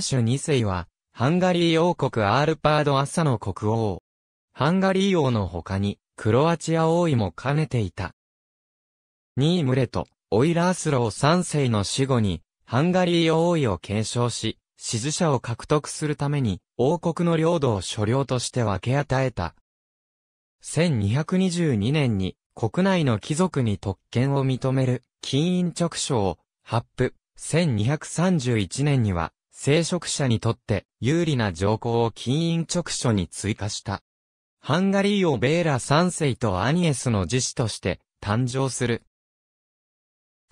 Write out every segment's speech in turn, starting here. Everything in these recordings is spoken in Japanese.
シュ2世は、ハンガリー王国アールパード・アッサの国王。ハンガリー王の他に、クロアチア王位も兼ねていた。ニームレと、オイラースロー3世の死後に、ハンガリー王位を継承し、支持者を獲得するために、王国の領土を所領として分け与えた。1222年に、国内の貴族に特権を認める、金印直書を、発布。1231年には、聖職者にとって有利な条項を金印直書に追加した。ハンガリー王ベーラ3世とアニエスの自治として誕生する。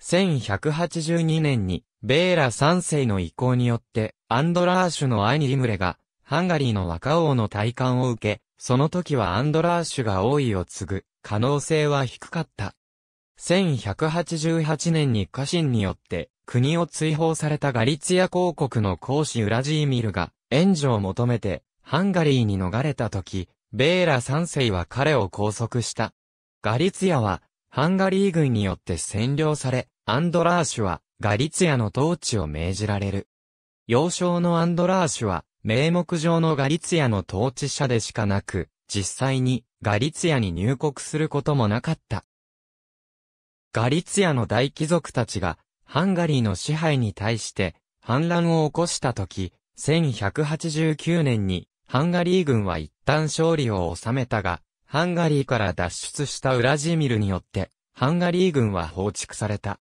1182年にベーラ3世の意向によってアンドラーシュの兄リムレがハンガリーの若王の体冠を受け、その時はアンドラーシュが王位を継ぐ可能性は低かった。1188年に家臣によって国を追放されたガリツィア公国の公子ウラジーミルが援助を求めてハンガリーに逃れた時、ベーラ3世は彼を拘束した。ガリツィアはハンガリー軍によって占領され、アンドラーシュはガリツィアの統治を命じられる。幼少のアンドラーシュは名目上のガリツィアの統治者でしかなく、実際にガリツィアに入国することもなかった。ガリツヤの大貴族たちが、ハンガリーの支配に対して、反乱を起こしたとき、1189年に、ハンガリー軍は一旦勝利を収めたが、ハンガリーから脱出したウラジーミルによって、ハンガリー軍は放逐された。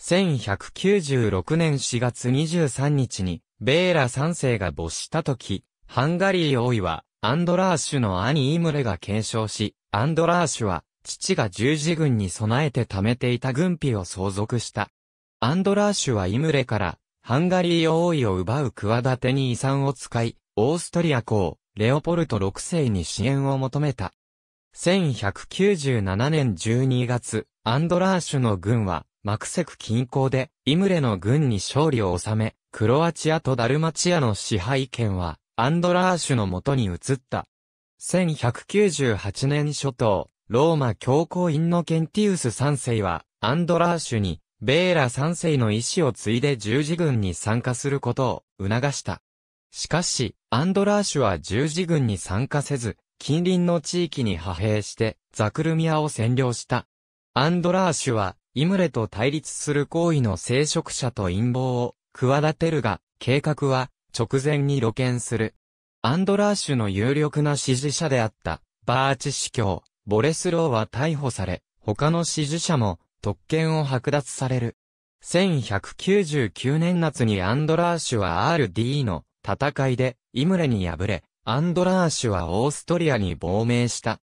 1196年4月23日に、ベーラ3世が没した時、ハンガリー王位は、アンドラーシュの兄イムレが継承し、アンドラーシュは、父が十字軍に備えて貯めていた軍費を相続した。アンドラーシュはイムレから、ハンガリー王位を奪う企てに遺産を使い、オーストリア公、レオポルト6世に支援を求めた。1197年12月、アンドラーシュの軍は、マクセク近郊で、イムレの軍に勝利を収め、クロアチアとダルマチアの支配権は、アンドラーシュのもとに移った。1198年初頭、ローマ教皇院のケンティウス3世は、アンドラーシュに、ベーラ3世の意志を継いで十字軍に参加することを促した。しかし、アンドラーシュは十字軍に参加せず、近隣の地域に派兵して、ザクルミアを占領した。アンドラーシュは、イムレと対立する行為の聖職者と陰謀を企てるが、計画は直前に露見する。アンドラーシュの有力な支持者であった、バーチ司教、ボレスローは逮捕され、他の支持者も特権を剥奪される。1199年夏にアンドラーシュは RD の戦いでイムレに敗れ、アンドラーシュはオーストリアに亡命した。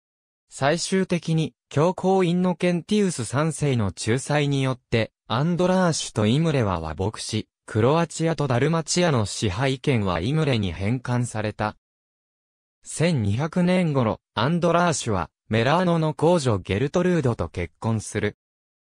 最終的に、教皇インノケンティウス3世の仲裁によって、アンドラーシュとイムレは和睦し、クロアチアとダルマチアの支配権はイムレに返還された。1200年頃、アンドラーシュは、メラーノの公女ゲルトルードと結婚する。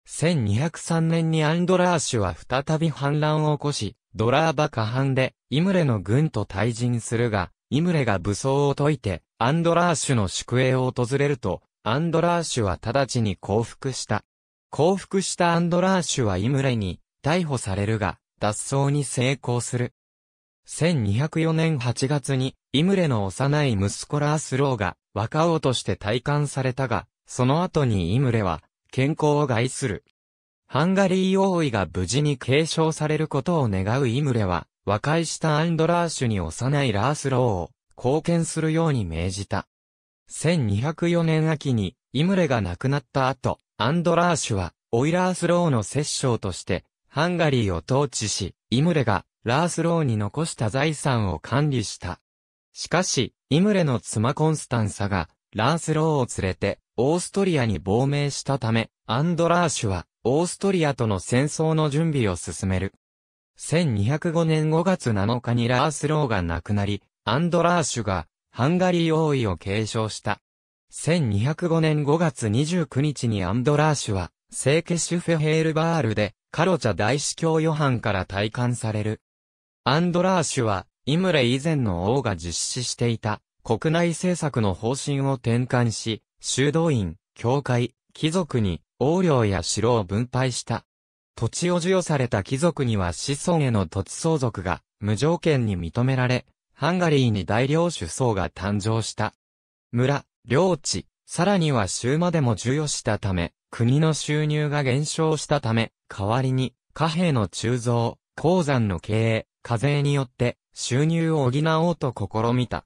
1203年にアンドラーシュは再び反乱を起こし、ドラーバ下半で、イムレの軍と退陣するが、イムレが武装を解いて、アンドラーシュの宿営を訪れると、アンドラーシュは直ちに降伏した。降伏したアンドラーシュはイムレに逮捕されるが、脱走に成功する。1204年8月にイムレの幼い息子ラースローが若王として体感されたが、その後にイムレは健康を害する。ハンガリー王位が無事に継承されることを願うイムレは、和解したアンドラーシュに幼いラースローを貢献するように命じた。1204年秋にイムレが亡くなった後、アンドラーシュはオイラースローの摂政としてハンガリーを統治し、イムレがラースローに残した財産を管理した。しかし、イムレの妻コンスタンサが、ラースローを連れて、オーストリアに亡命したため、アンドラーシュは、オーストリアとの戦争の準備を進める。1205年5月7日にラースローが亡くなり、アンドラーシュが、ハンガリー王位を継承した。1205年5月29日にアンドラーシュは、セーケシュフェヘールバールで、カロチャ大司教ヨハンから退官される。アンドラーシュは、イムレ以前の王が実施していた国内政策の方針を転換し、修道院、教会、貴族に王領や城を分配した。土地を授与された貴族には子孫への土地相続が無条件に認められ、ハンガリーに大領主層が誕生した。村、領地、さらには州までも授与したため、国の収入が減少したため、代わりに貨幣の鋳造、鉱山の経営、課税によって収入を補おうと試みた。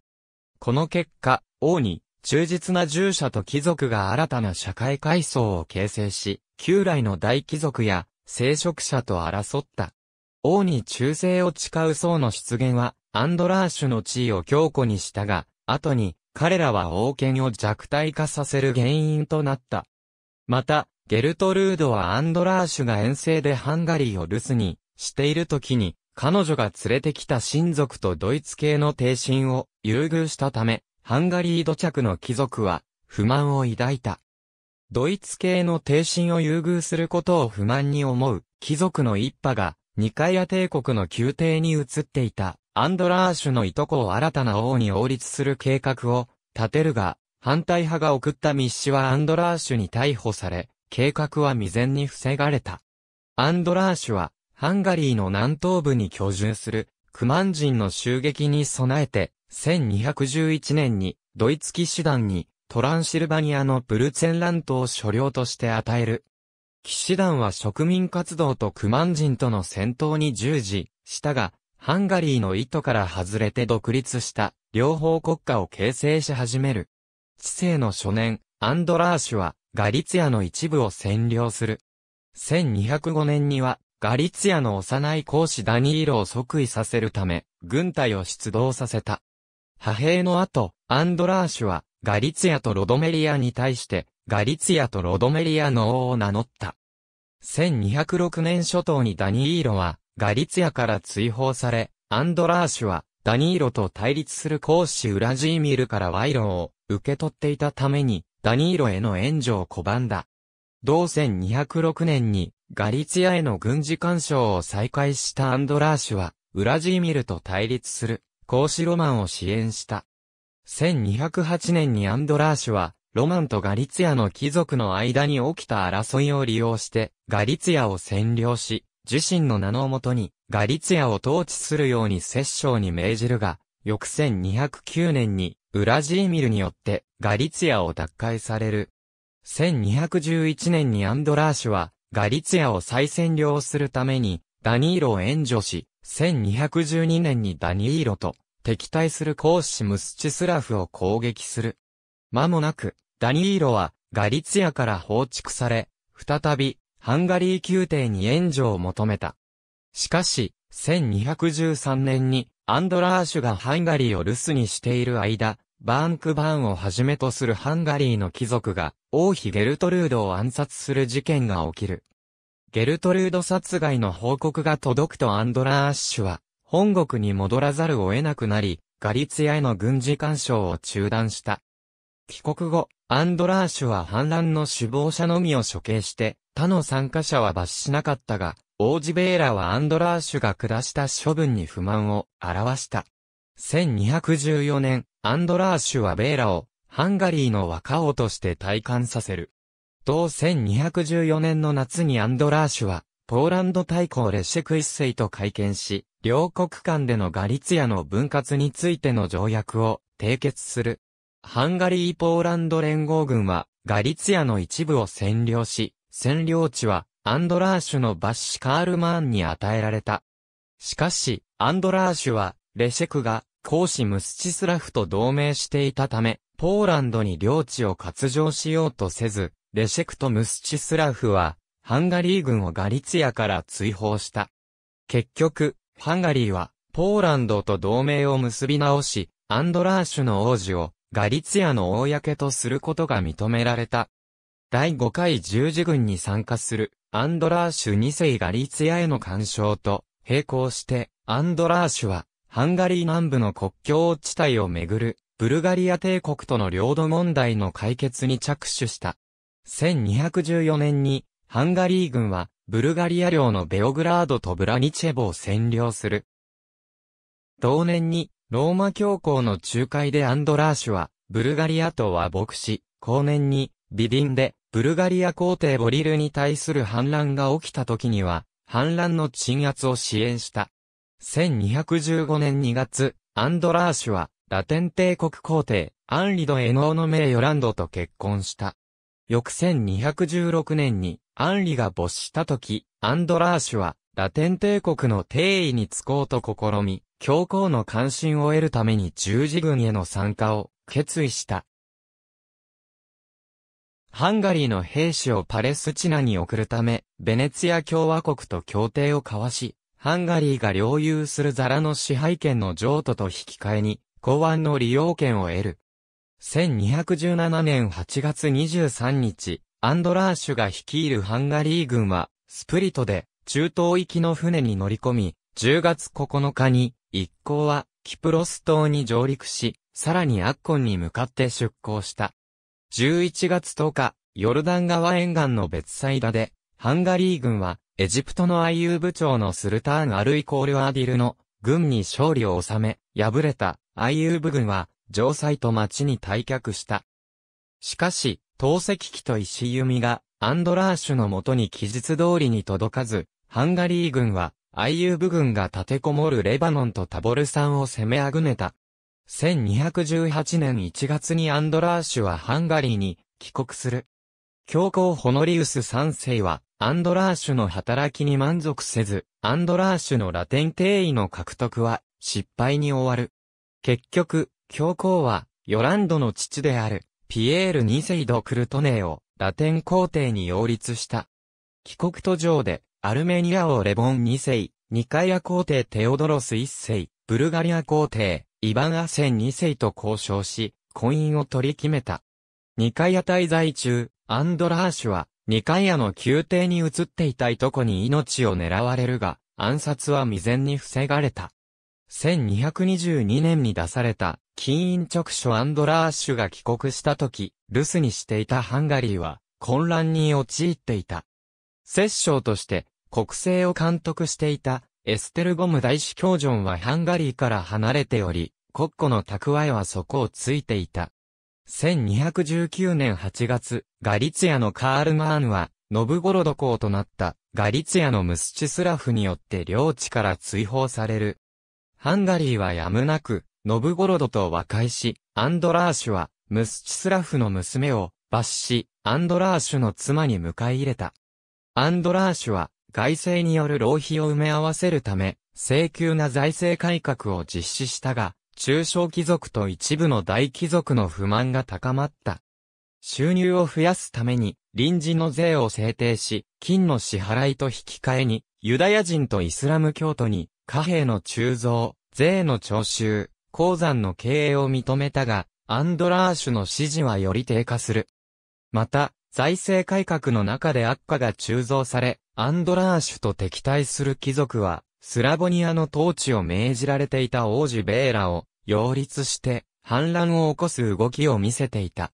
この結果、王に忠実な従者と貴族が新たな社会階層を形成し、旧来の大貴族や聖職者と争った。王に忠誠を誓う層の出現は、アンドラーシュの地位を強固にしたが、後に彼らは王権を弱体化させる原因となった。また、ゲルトルードはアンドラーシュが遠征でハンガリーを留守にしている時に、彼女が連れてきた親族とドイツ系の帝臣を優遇したため、ハンガリー土着の貴族は不満を抱いた。ドイツ系の帝臣を優遇することを不満に思う貴族の一派が、ニカイア帝国の宮廷に移っていたアンドラーシュのいとこを新たな王に王立する計画を立てるが、反対派が送った密使はアンドラーシュに逮捕され、計画は未然に防がれた。アンドラーシュはハンガリーの南東部に居住する、クマン人の襲撃に備えて、1211年に、ドイツ騎士団に、トランシルバニアのブルツェンラントを所領として与える。騎士団は植民活動とクマン人との戦闘に従事したが、ハンガリーの意図から外れて独立した両方国家を形成し始める。知性の初年、アンドラーシュはガリツヤの一部を占領する。1205年にはガリツィアの幼い公師ダニーロを即位させるため、軍隊を出動させた。派兵の後、アンドラーシュは、ガリツィアとロドメリアに対して、ガリツィアとロドメリアの王を名乗った。1206年初頭にダニーロは、ガリツィアから追放され、アンドラーシュは、ダニーロと対立する公使ウラジーミルから賄賂を受け取っていたために、ダニーロへの援助を拒んだ。同1206年に、ガリツィアへの軍事干渉を再開したアンドラーシュは、ウラジーミルと対立する、孔子ロマンを支援した。1208年にアンドラーシュは、ロマンとガリツィアの貴族の間に起きた争いを利用して、ガリツィアを占領し、自身の名のもとに、ガリツィアを統治するように摂政に命じるが、翌1209年に、ウラジーミルによって、ガリツィアを奪回される。1211年にアンドラーシュは、ガリツヤを再占領するために、ダニーロを援助し、1212年にダニーロと敵対する公使ムスチスラフを攻撃する。間もなく、ダニーロはガリツヤから放逐され、再びハンガリー宮廷に援助を求めた。しかし、1213年にアンドラーシュがハンガリーを留守にしている間、バーンクバーンをはじめとするハンガリーの貴族が、王妃ゲルトルードを暗殺する事件が起きる。ゲルトルード殺害の報告が届くとアンドラーッシュは、本国に戻らざるを得なくなり、ガリツヤへの軍事干渉を中断した。帰国後、アンドラーシュは反乱の首謀者のみを処刑して、他の参加者は罰しなかったが、王子ベーラはアンドラーシュが下した処分に不満を表した。1214年、アンドラーシュはベーラを、ハンガリーの若王として体感させる。同1214年の夏にアンドラーシュは、ポーランド大公レシェク一世と会見し、両国間でのガリツヤの分割についての条約を締結する。ハンガリー・ポーランド連合軍は、ガリツヤの一部を占領し、占領地は、アンドラーシュのバッシュ・カールマーンに与えられた。しかし、アンドラーシュは、レシェクが、公私ムスチスラフと同盟していたため、ポーランドに領地を割譲しようとせず、レシェクト・ムスチスラフは、ハンガリー軍をガリツィアから追放した。結局、ハンガリーは、ポーランドと同盟を結び直し、アンドラーシュの王子を、ガリツィアの公とすることが認められた。第5回十字軍に参加する、アンドラーシュ2世ガリツィアへの干渉と、並行して、アンドラーシュは、ハンガリー南部の国境地帯をめぐる、ブルガリア帝国との領土問題の解決に着手した。1214年に、ハンガリー軍は、ブルガリア領のベオグラードとブラニチェボを占領する。同年に、ローマ教皇の仲介でアンドラーシュは、ブルガリアと和睦し、後年に、ビディンで、ブルガリア皇帝ボリルに対する反乱が起きた時には、反乱の鎮圧を支援した。1215年2月、アンドラーシュは、ラテン帝国皇帝、アンリド・エノーノ・メイ・ヨランドと結婚した。翌1216年に、アンリが没した時、アンドラーシュは、ラテン帝国の帝位に就こうと試み、教皇の関心を得るために十字軍への参加を決意した。ハンガリーの兵士をパレスチナに送るため、ベネツィア共和国と協定を交わし、ハンガリーが領有するザラの支配権の譲渡と引き換えに、港湾の利用権を得る。1217年8月23日、アンドラーシュが率いるハンガリー軍は、スプリトで、中東行きの船に乗り込み、10月9日に、一行は、キプロス島に上陸し、さらにアッコンに向かって出港した。11月10日、ヨルダン川沿岸の別サイダで、ハンガリー軍は、エジプトの iu 部長のスルターン・アルイコール・アディルの軍に勝利を収め、敗れた iu 部軍は城塞と町に退却した。しかし、投石機と石弓がアンドラーシュのもとに期日通りに届かず、ハンガリー軍は iu 部軍が立てこもるレバノンとタボル山を攻めあぐねた。1218年1月にアンドラーシュはハンガリーに帰国する。教皇ホノリウス3世はアンドラーシュの働きに満足せず、アンドラーシュのラテン定位の獲得は失敗に終わる。結局、教皇は、ヨランドの父である、ピエール2世ド・クルトネーを、ラテン皇帝に擁立した。帰国途上で、アルメニアをレボン2世、ニカイア皇帝テオドロス1世、ブルガリア皇帝、イバン・アセン2世と交渉し、婚姻を取り決めた。ニカイア滞在中、アンドラーシュは、二階屋の宮廷に移っていたいとこに命を狙われるが、暗殺は未然に防がれた。1222年に出された、金印直書アンドラーシュが帰国した時、留守にしていたハンガリーは、混乱に陥っていた。摂政として、国政を監督していた、エステルゴム大使教ジョンはハンガリーから離れており、国庫の蓄えは底をついていた。1219年8月、ガリツィアのカール・マーンは、ノブゴロド公となったガリツィアのムスチスラフによって領地から追放される。ハンガリーはやむなく、ノブゴロドと和解し、アンドラーシュは、ムスチスラフの娘を、罰し、アンドラーシュの妻に迎え入れた。アンドラーシュは、外政による浪費を埋め合わせるため、請求な財政改革を実施したが、中小貴族と一部の大貴族の不満が高まった。収入を増やすために、臨時の税を制定し、金の支払いと引き換えに、ユダヤ人とイスラム教徒に、貨幣の鋳造、税の徴収、鉱山の経営を認めたが、アンドラーシュの支持はより低下する。また、財政改革の中で悪化が鋳造され、アンドラーシュと敵対する貴族は、スラボニアの統治を命じられていた王子ベーラを、擁立して反乱を起こす動きを見せていた。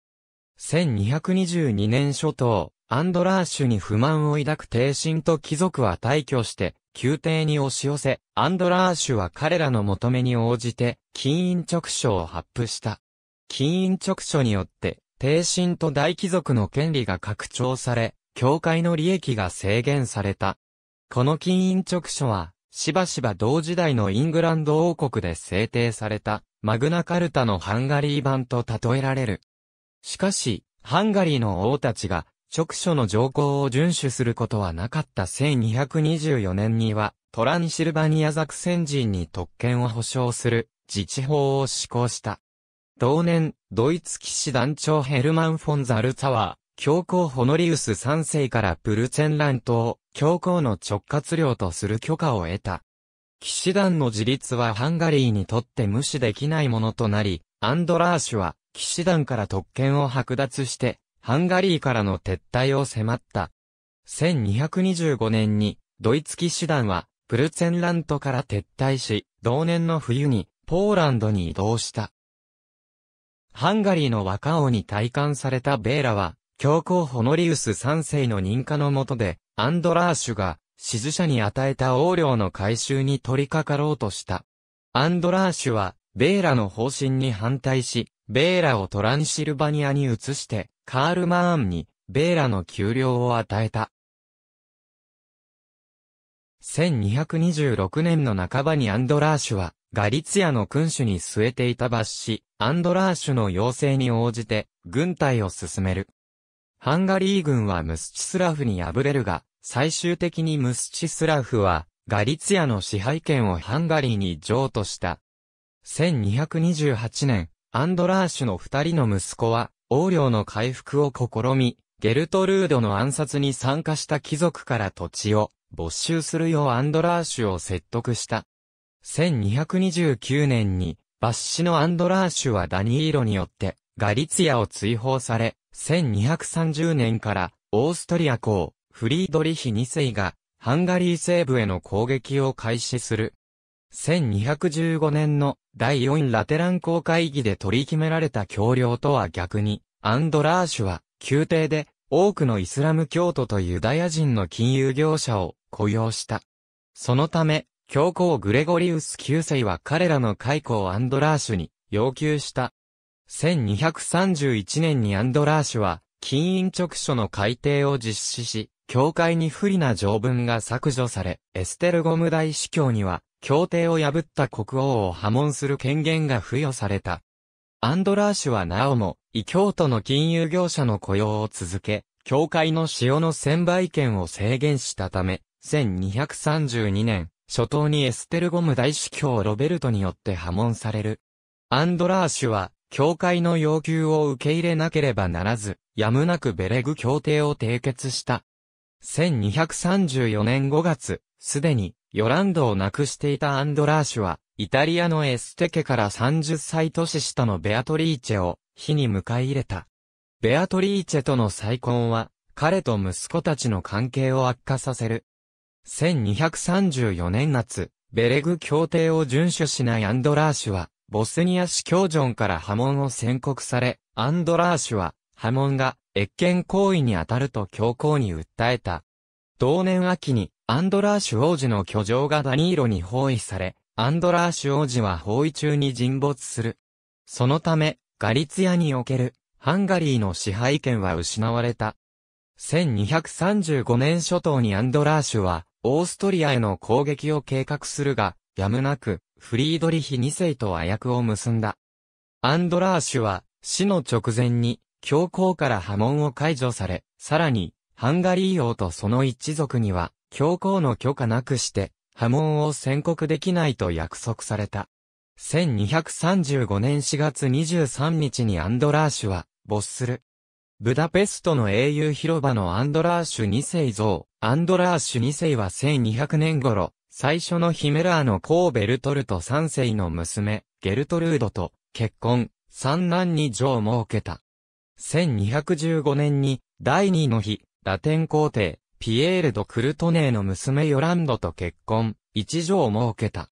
1222年初頭、アンドラーシュに不満を抱く帝神と貴族は退去して、宮廷に押し寄せ、アンドラーシュは彼らの求めに応じて、金印直書を発布した。金印直書によって、帝神と大貴族の権利が拡張され、教会の利益が制限された。この金印直書は、しばしば同時代のイングランド王国で制定されたマグナカルタのハンガリー版と例えられる。しかし、ハンガリーの王たちが直所の条項を遵守することはなかった1224年にはトランシルバニア作戦人に特権を保障する自治法を施行した。同年、ドイツ騎士団長ヘルマン・フォン・ザルツァワ教皇ホノリウス3世からプルチェンラン島、教皇の直轄領とする許可を得た。騎士団の自立はハンガリーにとって無視できないものとなり、アンドラーシュは騎士団から特権を剥奪して、ハンガリーからの撤退を迫った。1225年に、ドイツ騎士団は、プルツェンラントから撤退し、同年の冬に、ポーランドに移動した。ハンガリーの若王に退官されたベーラは、教皇ホノリウス3世の認可の下で、アンドラーシュが、死図者に与えた横領の回収に取り掛かろうとした。アンドラーシュは、ベーラの方針に反対し、ベーラをトランシルバニアに移して、カール・マーンに、ベーラの給料を与えた。1226年の半ばにアンドラーシュは、ガリツヤの君主に据えていた罰し、アンドラーシュの要請に応じて、軍隊を進める。ハンガリー軍はムスチスラフに敗れるが、最終的にムスチスラフは、ガリツヤの支配権をハンガリーに譲渡した。1228年、アンドラーシュの二人の息子は、王領の回復を試み、ゲルトルードの暗殺に参加した貴族から土地を没収するようアンドラーシュを説得した。1229年に、抜歯のアンドラーシュはダニーロによってガリツィアを追放され、1230年からオーストリア公、フリードリヒ2世がハンガリー西部への攻撃を開始する。1215年の第4ラテラン公会議で取り決められた協領とは逆に、アンドラーシュは宮廷で多くのイスラム教徒とユダヤ人の金融業者を雇用した。そのため、教皇グレゴリウス9世は彼らの解雇をアンドラーシュに要求した。1231年にアンドラーシュは、金印直書の改定を実施し、教会に不利な条文が削除され、エステルゴム大司教には、協定を破った国王を破門する権限が付与された。アンドラーシュはなおも、異教徒の金融業者の雇用を続け、教会の塩の専売権を制限したため、1232年、初頭にエステルゴム大司教ロベルトによって破門される。アンドラーシュは、教会の要求を受け入れなければならず、やむなくベレグ協定を締結した。1234年5月、すでに、ヨランドを亡くしていたアンドラーシュは、イタリアのエステ家から30歳年下のベアトリーチェを、火に迎え入れた。ベアトリーチェとの再婚は、彼と息子たちの関係を悪化させる。1234年夏、ベレグ協定を遵守しないアンドラーシュは、ボスニア市教ジョンから破門を宣告され、アンドラーシュは、破門が、越権行為に当たると強行に訴えた。同年秋に、アンドラーシュ王子の居城がダニーロに包囲され、アンドラーシュ王子は包囲中に沈没する。そのため、ガリツヤにおける、ハンガリーの支配権は失われた。1235年初頭にアンドラーシュは、オーストリアへの攻撃を計画するが、やむなく、フリードリヒ2世と和訳を結んだ。アンドラーシュは、死の直前に、教皇から波紋を解除され、さらに、ハンガリー王とその一族には、教皇の許可なくして、波紋を宣告できないと約束された。1235年4月23日にアンドラーシュは、没する。ブダペストの英雄広場のアンドラーシュ2世像、アンドラーシュ2世は1200年頃、最初のヒメラーのコーベルトルト三世の娘、ゲルトルードと結婚、三男に女を設けた。1215年に、第二の日、ラテン皇帝、ピエール・ド・クルトネーの娘ヨランドと結婚、一女を設けた。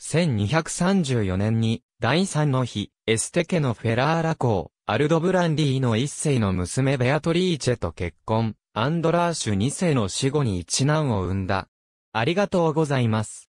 1234年に、第三の日、エステ家のフェラーラ公、アルドブランディの一世の娘ベアトリーチェと結婚、アンドラーシュ二世の死後に一男を産んだ。ありがとうございます。